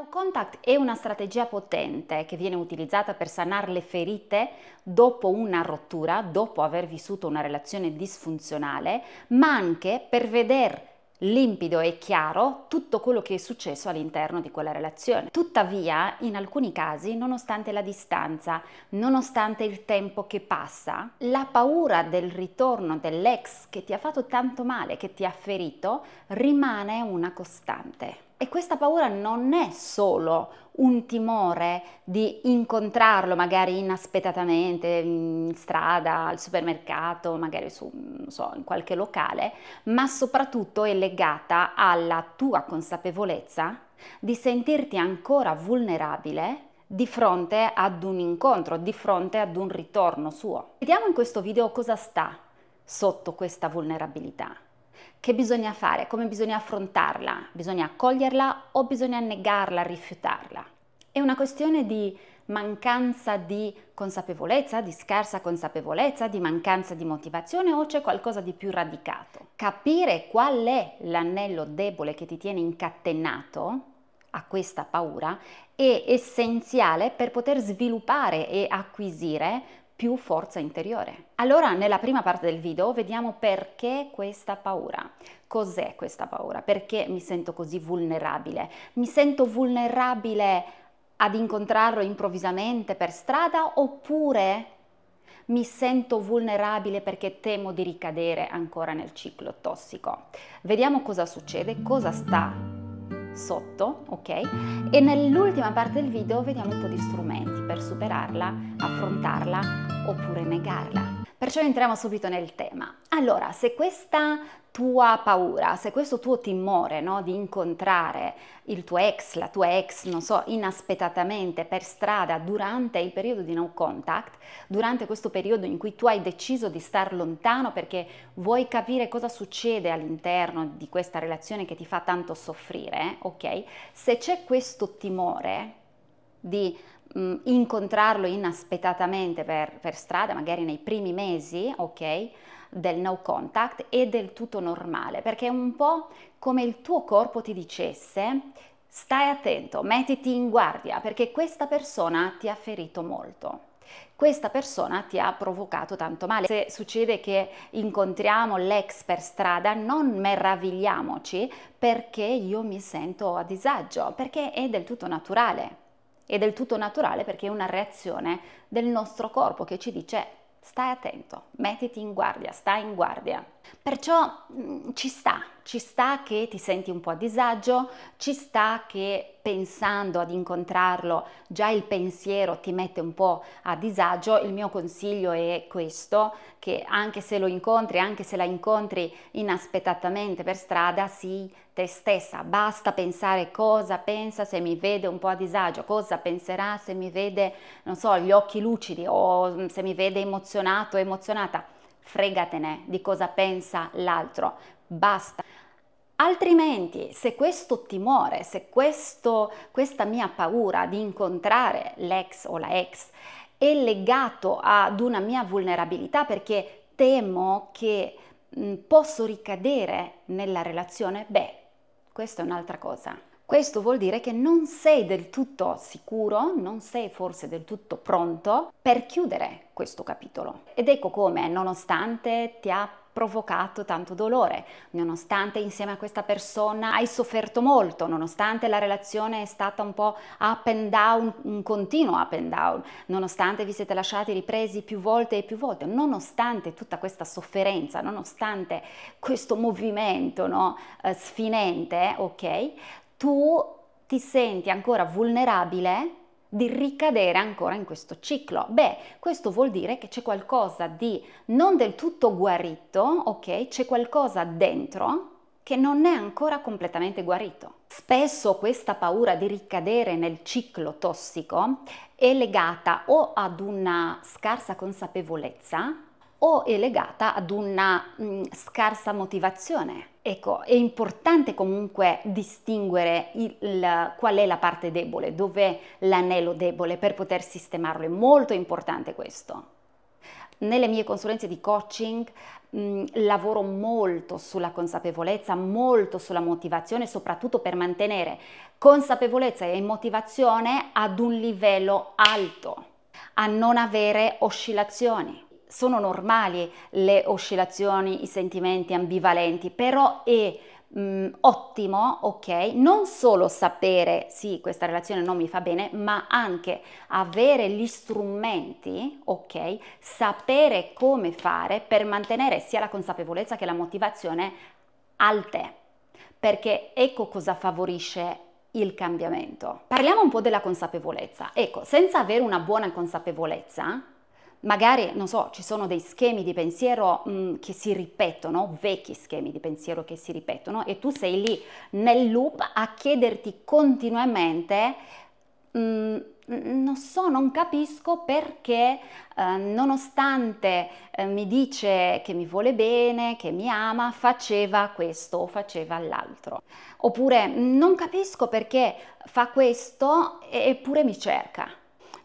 no contact è una strategia potente che viene utilizzata per sanare le ferite dopo una rottura, dopo aver vissuto una relazione disfunzionale, ma anche per vedere limpido e chiaro tutto quello che è successo all'interno di quella relazione. Tuttavia, in alcuni casi, nonostante la distanza, nonostante il tempo che passa, la paura del ritorno dell'ex che ti ha fatto tanto male, che ti ha ferito, rimane una costante. E questa paura non è solo un timore di incontrarlo magari inaspettatamente in strada, al supermercato, magari su, non so, in qualche locale, ma soprattutto è legata alla tua consapevolezza di sentirti ancora vulnerabile di fronte ad un incontro, di fronte ad un ritorno suo. Vediamo in questo video cosa sta sotto questa vulnerabilità. Che bisogna fare? Come bisogna affrontarla? Bisogna accoglierla o bisogna negarla, rifiutarla? È una questione di mancanza di consapevolezza, di scarsa consapevolezza, di mancanza di motivazione o c'è qualcosa di più radicato? Capire qual è l'anello debole che ti tiene incatenato a questa paura è essenziale per poter sviluppare e acquisire più forza interiore. Allora, nella prima parte del video vediamo perché questa paura. Cos'è questa paura? Perché mi sento così vulnerabile? Mi sento vulnerabile ad incontrarlo improvvisamente per strada oppure mi sento vulnerabile perché temo di ricadere ancora nel ciclo tossico? Vediamo cosa succede, cosa sta sotto, ok? E nell'ultima parte del video vediamo un po' di strumenti per superarla, affrontarla oppure negarla. Perciò entriamo subito nel tema. Allora, se questa tua paura, se questo tuo timore no, di incontrare il tuo ex, la tua ex, non so, inaspettatamente per strada durante il periodo di no contact, durante questo periodo in cui tu hai deciso di star lontano perché vuoi capire cosa succede all'interno di questa relazione che ti fa tanto soffrire, ok? Se c'è questo timore di mh, mm, incontrarlo inaspettatamente per, per, strada, magari nei primi mesi, ok? del no contact è del tutto normale perché è un po' come il tuo corpo ti dicesse stai attento, mettiti in guardia perché questa persona ti ha ferito molto. Questa persona ti ha provocato tanto male. Se succede che incontriamo l'ex per strada, non meravigliamoci perché io mi sento a disagio, perché è del tutto naturale. È del tutto naturale perché è una reazione del nostro corpo che ci dice stai attento, mettiti in guardia, stai in guardia. Perciò mh, mm, ci sta, ci sta che ti senti un po' a disagio, ci sta che pensando ad incontrarlo già il pensiero ti mette un po' a disagio, il mio consiglio è questo, che anche se lo incontri, anche se la incontri inaspettatamente per strada, sii te stessa, basta pensare cosa pensa se mi vede un po' a disagio, cosa penserà se mi vede, non so, gli occhi lucidi o mm, se mi vede emozionato o emozionata fregatene di cosa pensa l'altro, basta. Altrimenti, se questo timore, se questo, questa mia paura di incontrare l'ex o la ex è legato ad una mia vulnerabilità perché temo che posso ricadere nella relazione, beh, questa è un'altra cosa. Questo vuol dire che non sei del tutto sicuro, non sei forse del tutto pronto per chiudere questo capitolo. Ed ecco come, nonostante ti ha provocato tanto dolore, nonostante insieme a questa persona hai sofferto molto, nonostante la relazione è stata un po' up and down, un continuo up and down, nonostante vi siete lasciati ripresi più volte e più volte, nonostante tutta questa sofferenza, nonostante questo movimento no, eh, sfinente, ok? tu ti senti ancora vulnerabile di ricadere ancora in questo ciclo. Beh, questo vuol dire che c'è qualcosa di non del tutto guarito, ok? C'è qualcosa dentro che non è ancora completamente guarito. Spesso questa paura di ricadere nel ciclo tossico è legata o ad una scarsa consapevolezza o è legata ad una mh, mm, scarsa motivazione. Ecco, è importante comunque distinguere il, qual è la parte debole, dov'è l'anello debole per poter sistemarlo, è molto importante questo. Nelle mie consulenze di coaching mh, mm, lavoro molto sulla consapevolezza, molto sulla motivazione, soprattutto per mantenere consapevolezza e motivazione ad un livello alto, a non avere oscillazioni sono normali le oscillazioni, i sentimenti ambivalenti, però è mh, mm, ottimo, ok, non solo sapere sì, questa relazione non mi fa bene, ma anche avere gli strumenti, ok, sapere come fare per mantenere sia la consapevolezza che la motivazione alte, perché ecco cosa favorisce il cambiamento. Parliamo un po' della consapevolezza. Ecco, senza avere una buona consapevolezza, magari, non so, ci sono dei schemi di pensiero mh, mm, che si ripetono, vecchi schemi di pensiero che si ripetono e tu sei lì nel loop a chiederti continuamente, mh, mm, non so, non capisco perché eh, nonostante eh, mi dice che mi vuole bene, che mi ama, faceva questo o faceva l'altro. Oppure mm, non capisco perché fa questo eppure mi cerca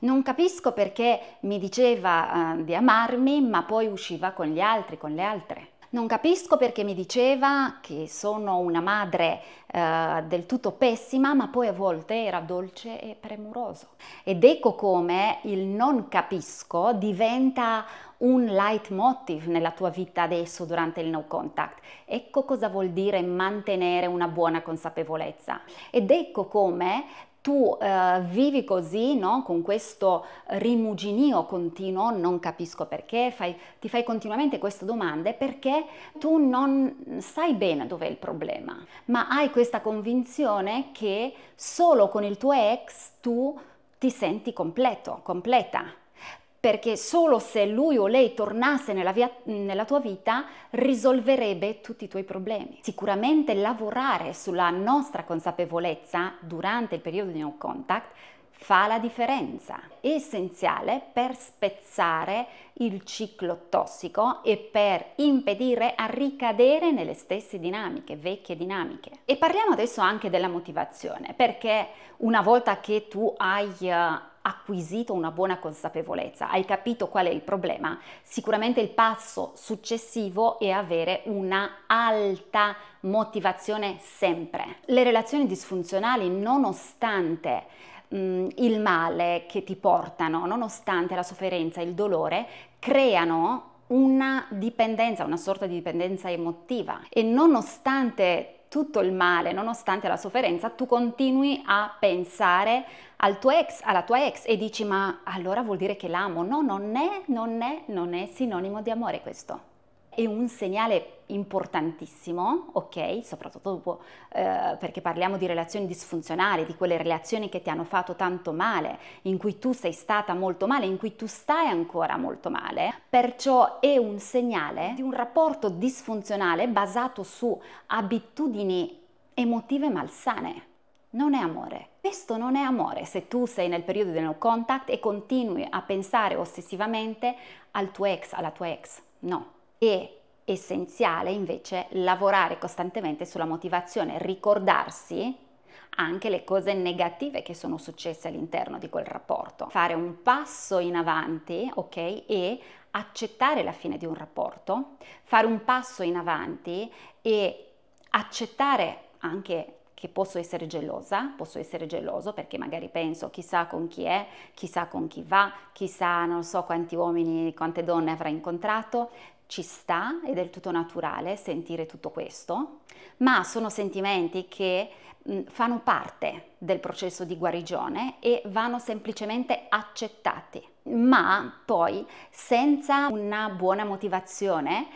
non capisco perché mi diceva uh, di amarmi, ma poi usciva con gli altri, con le altre. Non capisco perché mi diceva che sono una madre eh, del tutto pessima, ma poi a volte era dolce e premuroso. Ed ecco come il non capisco diventa un leitmotiv nella tua vita adesso durante il no contact. Ecco cosa vuol dire mantenere una buona consapevolezza. Ed ecco come tu eh, vivi così, no? con questo rimuginio continuo, non capisco perché, fai, ti fai continuamente queste domande perché tu non sai bene dov'è il problema, ma hai questa convinzione che solo con il tuo ex tu ti senti completo, completa perché solo se lui o lei tornasse nella, via, nella, tua vita risolverebbe tutti i tuoi problemi. Sicuramente lavorare sulla nostra consapevolezza durante il periodo di no contact fa la differenza. È essenziale per spezzare il ciclo tossico e per impedire a ricadere nelle stesse dinamiche, vecchie dinamiche. E parliamo adesso anche della motivazione, perché una volta che tu hai eh, acquisito una buona consapevolezza, hai capito qual è il problema, sicuramente il passo successivo è avere una alta motivazione sempre. Le relazioni disfunzionali, nonostante mh, mm, il male che ti portano, nonostante la sofferenza, il dolore, creano una dipendenza, una sorta di dipendenza emotiva e nonostante tutto il male, nonostante la sofferenza, tu continui a pensare al tuo ex, alla tua ex e dici ma allora vuol dire che l'amo. No, non è, non è, non è sinonimo di amore questo è un segnale importantissimo, ok? Soprattutto dopo, eh, perché parliamo di relazioni disfunzionali, di quelle relazioni che ti hanno fatto tanto male, in cui tu sei stata molto male, in cui tu stai ancora molto male. Perciò è un segnale di un rapporto disfunzionale basato su abitudini emotive malsane. Non è amore. Questo non è amore se tu sei nel periodo del no contact e continui a pensare ossessivamente al tuo ex, alla tua ex. No, è essenziale invece lavorare costantemente sulla motivazione, ricordarsi anche le cose negative che sono successe all'interno di quel rapporto. Fare un passo in avanti, ok? E accettare la fine di un rapporto, fare un passo in avanti e accettare anche che posso essere gelosa, posso essere geloso perché magari penso chissà con chi è, chissà con chi va, chissà non so quanti uomini, quante donne avrà incontrato, ci sta, è del tutto naturale sentire tutto questo, ma sono sentimenti che mh, fanno parte del processo di guarigione e vanno semplicemente accettati, ma poi senza una buona motivazione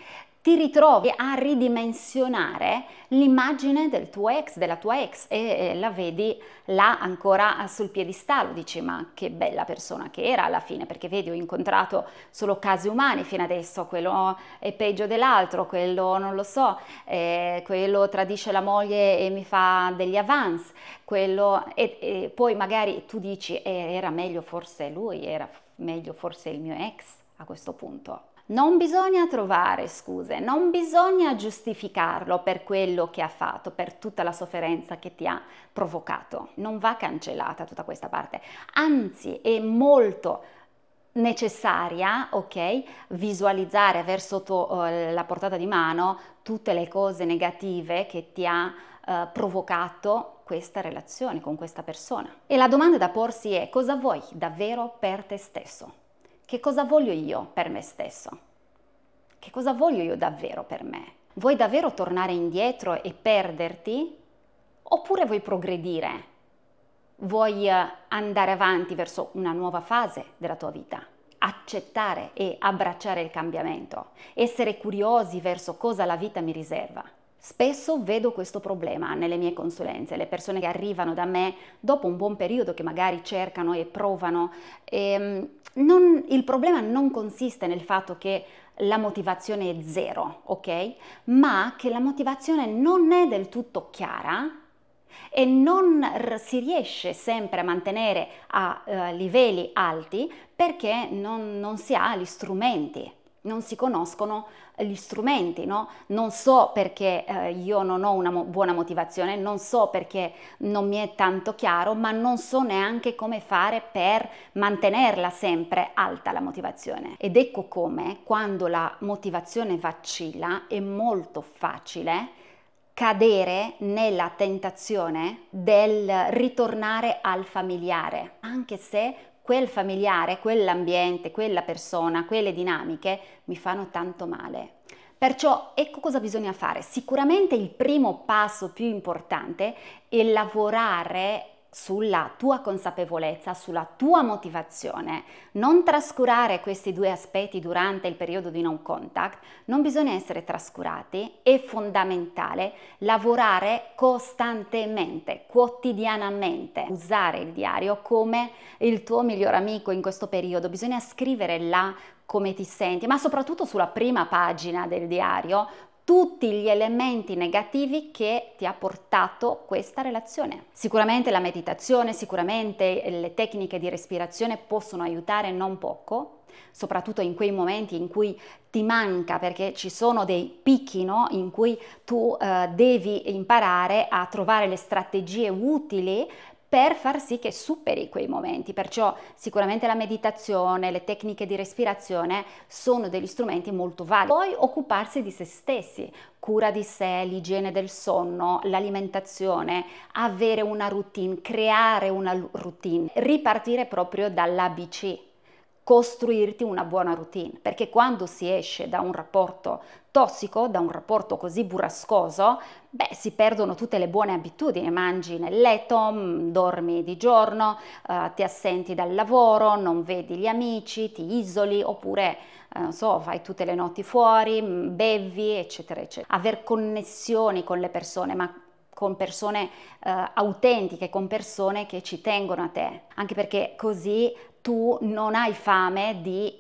ti ritrovi a ridimensionare l'immagine del tuo ex, della tua ex e la vedi là ancora sul piedistallo, dici ma che bella persona che era alla fine, perché vedi ho incontrato solo casi umani fino adesso, quello è peggio dell'altro, quello non lo so, eh, quello tradisce la moglie e mi fa degli avance, quello e, e poi magari tu dici eh, era meglio forse lui, era meglio forse il mio ex a questo punto. Non bisogna trovare scuse, non bisogna giustificarlo per quello che ha fatto, per tutta la sofferenza che ti ha provocato. Non va cancellata tutta questa parte, anzi è molto necessaria, ok? Visualizzare, aver sotto uh, eh, la portata di mano tutte le cose negative che ti ha uh, provocato questa relazione con questa persona. E la domanda da porsi è cosa vuoi davvero per te stesso? Che cosa voglio io per me stesso? Che cosa voglio io davvero per me? Vuoi davvero tornare indietro e perderti? Oppure vuoi progredire? Vuoi eh, andare avanti verso una nuova fase della tua vita? Accettare e abbracciare il cambiamento, essere curiosi verso cosa la vita mi riserva. Spesso vedo questo problema nelle mie consulenze, le persone che arrivano da me dopo un buon periodo che magari cercano e provano, ehm, non, il problema non consiste nel fatto che la motivazione è zero, ok? Ma che la motivazione non è del tutto chiara e non si riesce sempre a mantenere a eh, livelli alti perché non, non si ha gli strumenti non si conoscono gli strumenti, no? Non so perché eh, io non ho una mo- buona motivazione, non so perché non mi è tanto chiaro, ma non so neanche come fare per mantenerla sempre alta la motivazione. Ed ecco come quando la motivazione vacilla è molto facile cadere nella tentazione del ritornare al familiare, anche se quel familiare, quell'ambiente, quella persona, quelle dinamiche mi fanno tanto male. Perciò ecco cosa bisogna fare. Sicuramente il primo passo più importante è lavorare sulla tua consapevolezza, sulla tua motivazione, non trascurare questi due aspetti durante il periodo di non contact, non bisogna essere trascurati, è fondamentale lavorare costantemente, quotidianamente, usare il diario come il tuo miglior amico in questo periodo, bisogna scrivere là come ti senti, ma soprattutto sulla prima pagina del diario tutti gli elementi negativi che ti ha portato questa relazione. Sicuramente la meditazione, sicuramente le tecniche di respirazione possono aiutare non poco, soprattutto in quei momenti in cui ti manca perché ci sono dei picchi no? in cui tu eh, devi imparare a trovare le strategie utili per far sì che superi quei momenti. Perciò sicuramente la meditazione, le tecniche di respirazione sono degli strumenti molto validi. Poi occuparsi di se stessi, cura di sé, l'igiene del sonno, l'alimentazione, avere una routine, creare una routine, ripartire proprio dall'ABC costruirti una buona routine, perché quando si esce da un rapporto tossico, da un rapporto così burrascoso, beh, si perdono tutte le buone abitudini, mangi nel letto, mm, dormi di giorno, eh, ti assenti dal lavoro, non vedi gli amici, ti isoli oppure eh, non so, vai tutte le notti fuori, mm, bevi, eccetera, eccetera. Aver connessioni con le persone, ma con persone eh, autentiche, con persone che ci tengono a te, anche perché così tu non hai fame di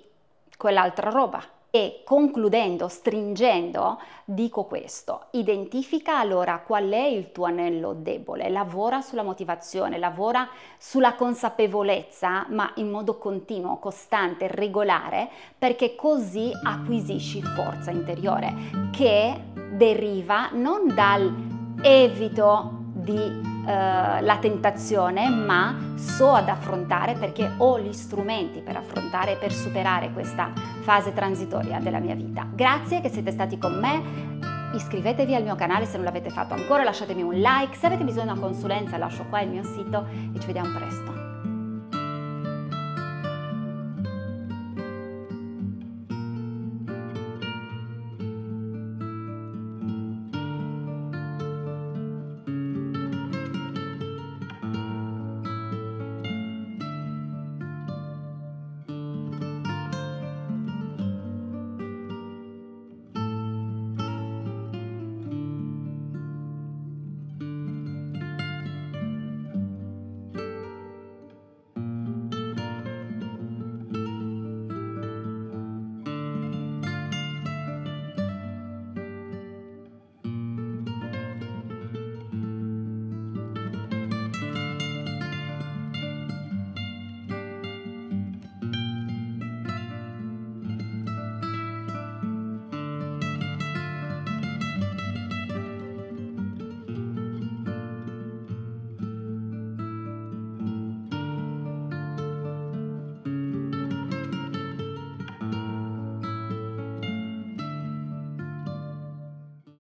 quell'altra roba. E concludendo, stringendo, dico questo, identifica allora qual è il tuo anello debole, lavora sulla motivazione, lavora sulla consapevolezza, ma in modo continuo, costante, regolare, perché così acquisisci forza interiore che deriva non dal evito di eh, la tentazione, ma so ad affrontare perché ho gli strumenti per affrontare e per superare questa fase transitoria della mia vita. Grazie che siete stati con me. Iscrivetevi al mio canale se non l'avete fatto ancora, lasciatemi un like, se avete bisogno di una consulenza lascio qua il mio sito e ci vediamo presto.